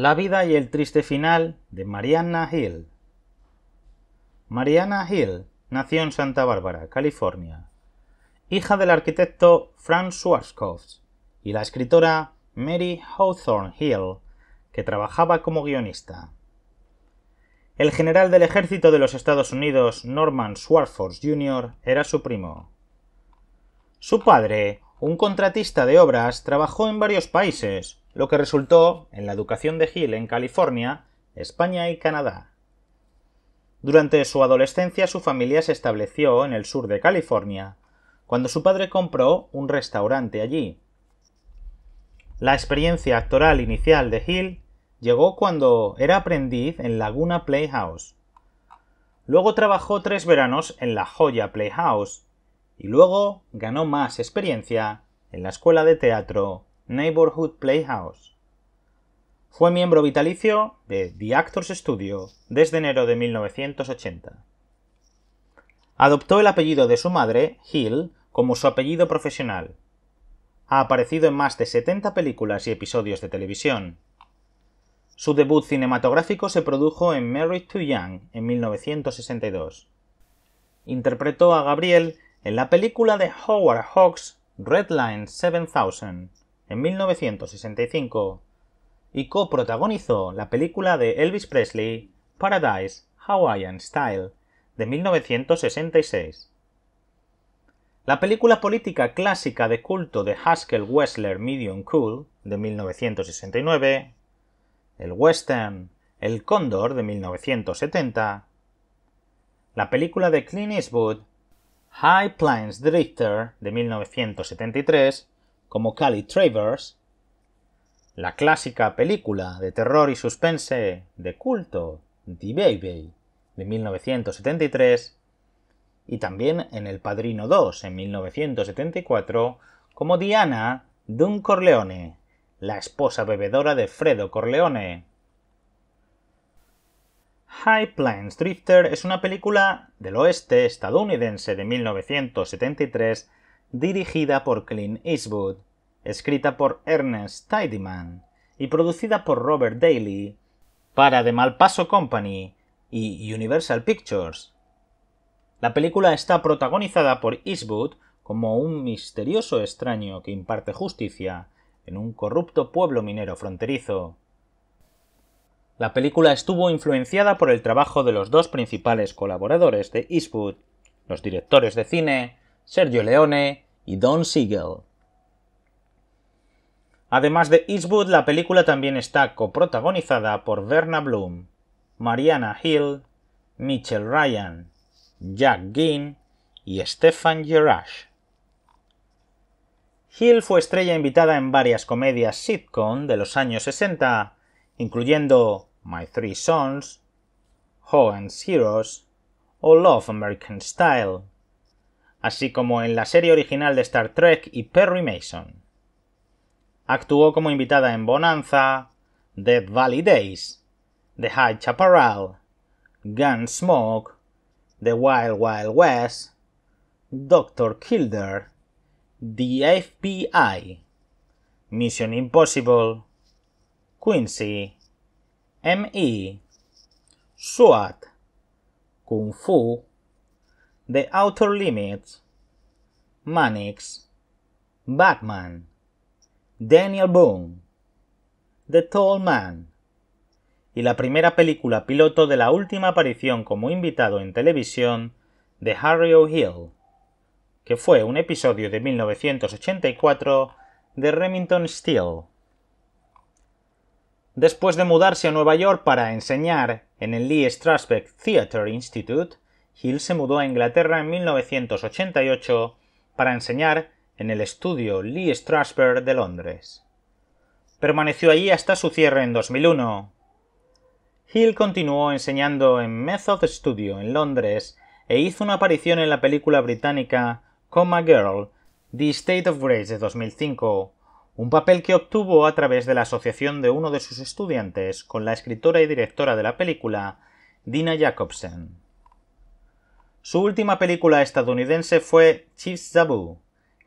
La vida y el triste final de Mariana Hill. Mariana Hill nació en Santa Bárbara, California, hija del arquitecto Franz Schwarzkopf y la escritora Mary Hawthorne Hill, que trabajaba como guionista. El general del ejército de los Estados Unidos, Norman Swartford Jr., era su primo. Su padre, un contratista de obras, trabajó en varios países, lo que resultó en la educación de Hill en California, España y Canadá. Durante su adolescencia su familia se estableció en el sur de California, cuando su padre compró un restaurante allí. La experiencia actoral inicial de Hill llegó cuando era aprendiz en Laguna Playhouse. Luego trabajó tres veranos en la Joya Playhouse y luego ganó más experiencia en la escuela de teatro Neighborhood Playhouse. Fue miembro vitalicio de The Actors Studio desde enero de 1980. Adoptó el apellido de su madre, Hill, como su apellido profesional. Ha aparecido en más de 70 películas y episodios de televisión. Su debut cinematográfico se produjo en Married to Young en 1962. Interpretó a Gabriel en la película de Howard Hawks Redline 7000, en 1965 y coprotagonizó la película de Elvis Presley Paradise Hawaiian Style de 1966. La película política clásica de culto de Haskell Wessler Medium Cool de 1969, el western El Cóndor de 1970, la película de Clint Eastwood High Plains Drifter de 1973 como Cali Travers, la clásica película de terror y suspense de culto The Baby de 1973, y también en El Padrino 2 en 1974 como Diana Dun Corleone, la esposa bebedora de Fredo Corleone. High Plains Drifter es una película del oeste estadounidense de 1973 dirigida por Clint Eastwood escrita por Ernest Tidyman y producida por Robert Daly para The Malpaso Company y Universal Pictures. La película está protagonizada por Eastwood como un misterioso extraño que imparte justicia en un corrupto pueblo minero fronterizo. La película estuvo influenciada por el trabajo de los dos principales colaboradores de Eastwood, los directores de cine Sergio Leone y Don Siegel. Además de Eastwood, la película también está coprotagonizada por Verna Bloom, Mariana Hill, Mitchell Ryan, Jack Ginn y Stefan Gerash. Hill fue estrella invitada en varias comedias sitcom de los años 60, incluyendo My Three Sons, and Heroes o Love American Style, así como en la serie original de Star Trek y Perry Mason. Actuó como invitada en Bonanza, The Valley Days, The High Chaparral, Gunsmoke, The Wild Wild West, Doctor Kilder, The FBI, Mission Impossible, Quincy, M.E., SWAT, Kung Fu, The Outer Limits, Manix, Batman. Daniel Boone, The Tall Man, y la primera película piloto de la última aparición como invitado en televisión de Harry O'Hill, que fue un episodio de 1984 de Remington Steele. Después de mudarse a Nueva York para enseñar en el Lee Strasberg Theatre Institute, Hill se mudó a Inglaterra en 1988 para enseñar en el estudio Lee Strasberg de Londres. Permaneció allí hasta su cierre en 2001. Hill continuó enseñando en Method Studio en Londres e hizo una aparición en la película británica Coma Girl, The State of Grace de 2005, un papel que obtuvo a través de la asociación de uno de sus estudiantes con la escritora y directora de la película, Dina Jacobsen. Su última película estadounidense fue Chief Zaboo,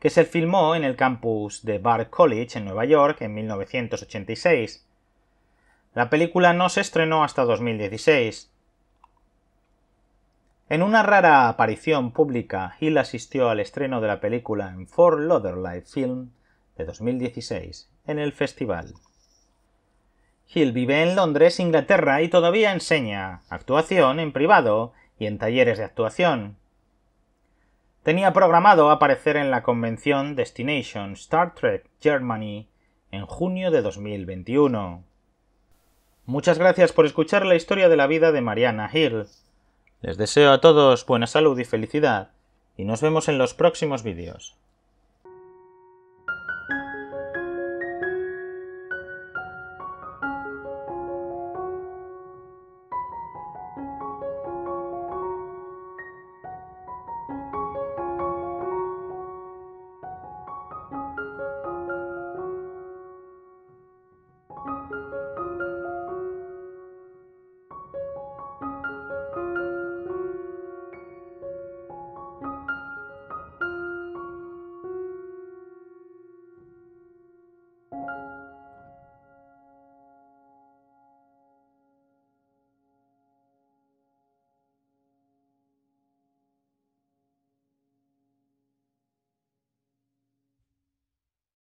que se filmó en el campus de Bard College en Nueva York en 1986. La película no se estrenó hasta 2016. En una rara aparición pública, Hill asistió al estreno de la película en Fort Lauderdale Film de 2016, en el festival. Hill vive en Londres, Inglaterra, y todavía enseña actuación en privado y en talleres de actuación tenía programado aparecer en la convención Destination Star Trek Germany en junio de 2021. Muchas gracias por escuchar la historia de la vida de Mariana Hill. Les deseo a todos buena salud y felicidad, y nos vemos en los próximos vídeos.